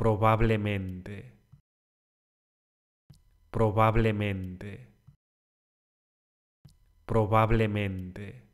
probablemente, probablemente, probablemente.